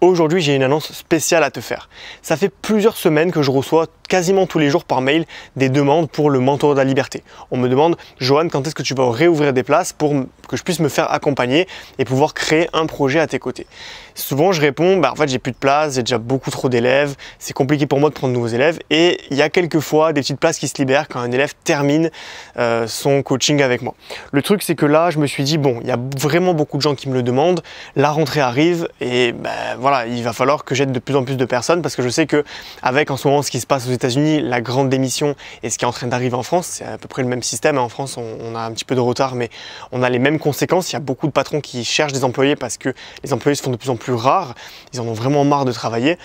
Aujourd'hui, j'ai une annonce spéciale à te faire. Ça fait plusieurs semaines que je reçois quasiment tous les jours par mail des demandes pour le mentor de la liberté. On me demande, Johan, quand est-ce que tu vas réouvrir des places pour que je puisse me faire accompagner et pouvoir créer un projet à tes côtés Souvent, je réponds, bah, en fait, j'ai plus de place, j'ai déjà beaucoup trop d'élèves, c'est compliqué pour moi de prendre de nouveaux élèves. Et il y a quelques fois des petites places qui se libèrent quand un élève termine euh, son coaching avec moi. Le truc, c'est que là, je me suis dit, bon, il y a vraiment beaucoup de gens qui me le demandent, la rentrée arrive et ben voilà voilà, il va falloir que j'aide de plus en plus de personnes parce que je sais que avec en ce moment ce qui se passe aux États-Unis, la grande démission et ce qui est en train d'arriver en France, c'est à peu près le même système. En France, on, a un petit peu de retard, mais on a les mêmes conséquences. Il y a beaucoup de patrons qui cherchent des employés parce que les employés se font de plus en plus rares. Ils en ont vraiment marre de travailler.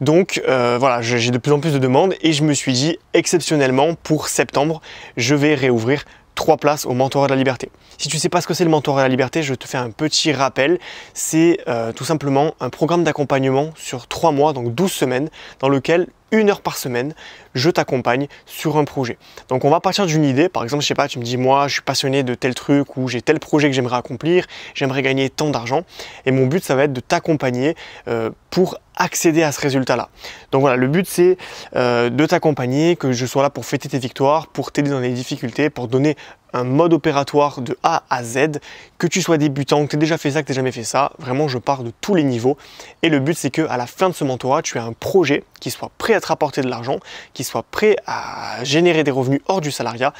Donc euh, voilà, j'ai de plus en plus de demandes et je me suis dit exceptionnellement pour septembre, je vais réouvrir trois places au mentorat de la liberté. Si tu ne sais pas ce que c'est le mentorat de la liberté, je te fais un petit rappel. C'est euh, tout simplement un programme d'accompagnement sur trois mois, donc 12 semaines, dans lequel une heure par semaine, je t'accompagne sur un projet. Donc on va partir d'une idée, par exemple, je sais pas, tu me dis moi je suis passionné de tel truc ou j'ai tel projet que j'aimerais accomplir, j'aimerais gagner tant d'argent et mon but ça va être de t'accompagner euh, pour accéder à ce résultat-là. Donc voilà, le but c'est euh, de t'accompagner, que je sois là pour fêter tes victoires, pour t'aider dans les difficultés, pour donner un mode opératoire de A à Z, que tu sois débutant, que tu aies déjà fait ça, que tu n'aies jamais fait ça. Vraiment, je pars de tous les niveaux. Et le but, c'est qu'à la fin de ce mentorat, tu aies un projet qui soit prêt à te rapporter de l'argent, qui soit prêt à générer des revenus hors du salariat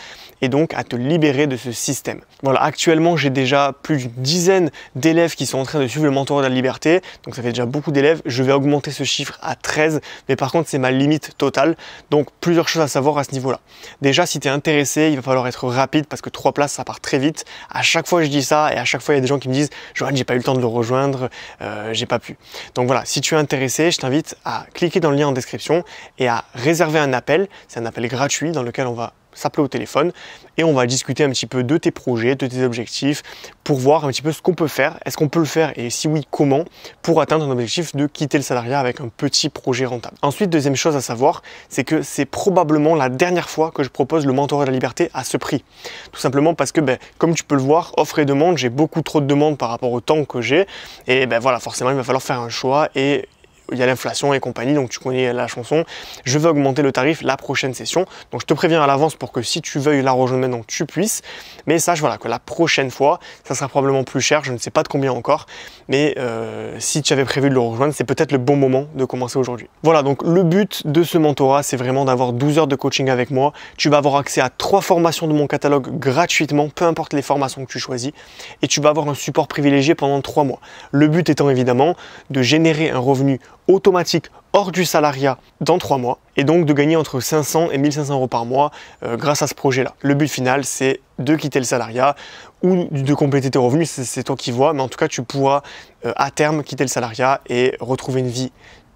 et donc à te libérer de ce système. Voilà, actuellement, j'ai déjà plus d'une dizaine d'élèves qui sont en train de suivre le mentorat de la liberté. Donc, ça fait déjà beaucoup d'élèves. Je vais augmenter ce chiffre à 13, mais par contre, c'est ma limite totale. Donc, plusieurs choses à savoir à ce niveau-là. Déjà, si tu es intéressé, il va falloir être rapide parce que trois places, ça part très vite. À chaque fois, je dis ça et à chaque fois, il y a des gens qui me disent Johan, j'ai pas eu le temps de le rejoindre, euh, j'ai pas pu. Donc voilà, si tu es intéressé, je t'invite à cliquer dans le lien en description et à réserver un appel. C'est un appel gratuit dans lequel on va s'appeler au téléphone et on va discuter un petit peu de tes projets, de tes objectifs, pour voir un petit peu ce qu'on peut faire, est-ce qu'on peut le faire et si oui, comment, pour atteindre ton objectif de quitter le salariat avec un petit projet rentable. Ensuite, deuxième chose à savoir, c'est que c'est probablement la dernière fois que je propose le mentorat de la liberté à ce prix. Tout simplement parce que, ben, comme tu peux le voir, offre et demande, j'ai beaucoup trop de demandes par rapport au temps que j'ai et ben voilà, forcément, il va falloir faire un choix et il y a l'inflation et compagnie, donc tu connais la chanson. Je veux augmenter le tarif la prochaine session. Donc je te préviens à l'avance pour que si tu veuilles la rejoindre maintenant, tu puisses. Mais sache voilà, que la prochaine fois, ça sera probablement plus cher, je ne sais pas de combien encore. Mais euh, si tu avais prévu de le rejoindre, c'est peut-être le bon moment de commencer aujourd'hui. Voilà, donc le but de ce mentorat, c'est vraiment d'avoir 12 heures de coaching avec moi. Tu vas avoir accès à trois formations de mon catalogue gratuitement, peu importe les formations que tu choisis. Et tu vas avoir un support privilégié pendant 3 mois. Le but étant évidemment de générer un revenu automatique hors du salariat dans trois mois et donc de gagner entre 500 et 1500 euros par mois euh, grâce à ce projet-là. Le but final, c'est de quitter le salariat ou de compléter tes revenus, c'est toi qui vois, mais en tout cas, tu pourras euh, à terme quitter le salariat et retrouver une vie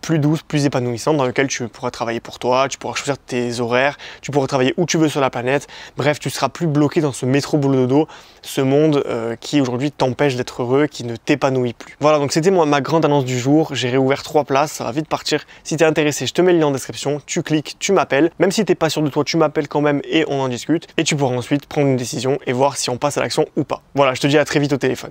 plus douce, plus épanouissante, dans lequel tu pourras travailler pour toi, tu pourras choisir tes horaires, tu pourras travailler où tu veux sur la planète. Bref, tu seras plus bloqué dans ce métro boulot dodo, ce monde euh, qui aujourd'hui t'empêche d'être heureux, qui ne t'épanouit plus. Voilà, donc c'était ma grande annonce du jour. J'ai réouvert trois places, ça va vite partir. Si t'es intéressé, je te mets le lien en description, tu cliques, tu m'appelles. Même si t'es pas sûr de toi, tu m'appelles quand même et on en discute. Et tu pourras ensuite prendre une décision et voir si on passe à l'action ou pas. Voilà, je te dis à très vite au téléphone.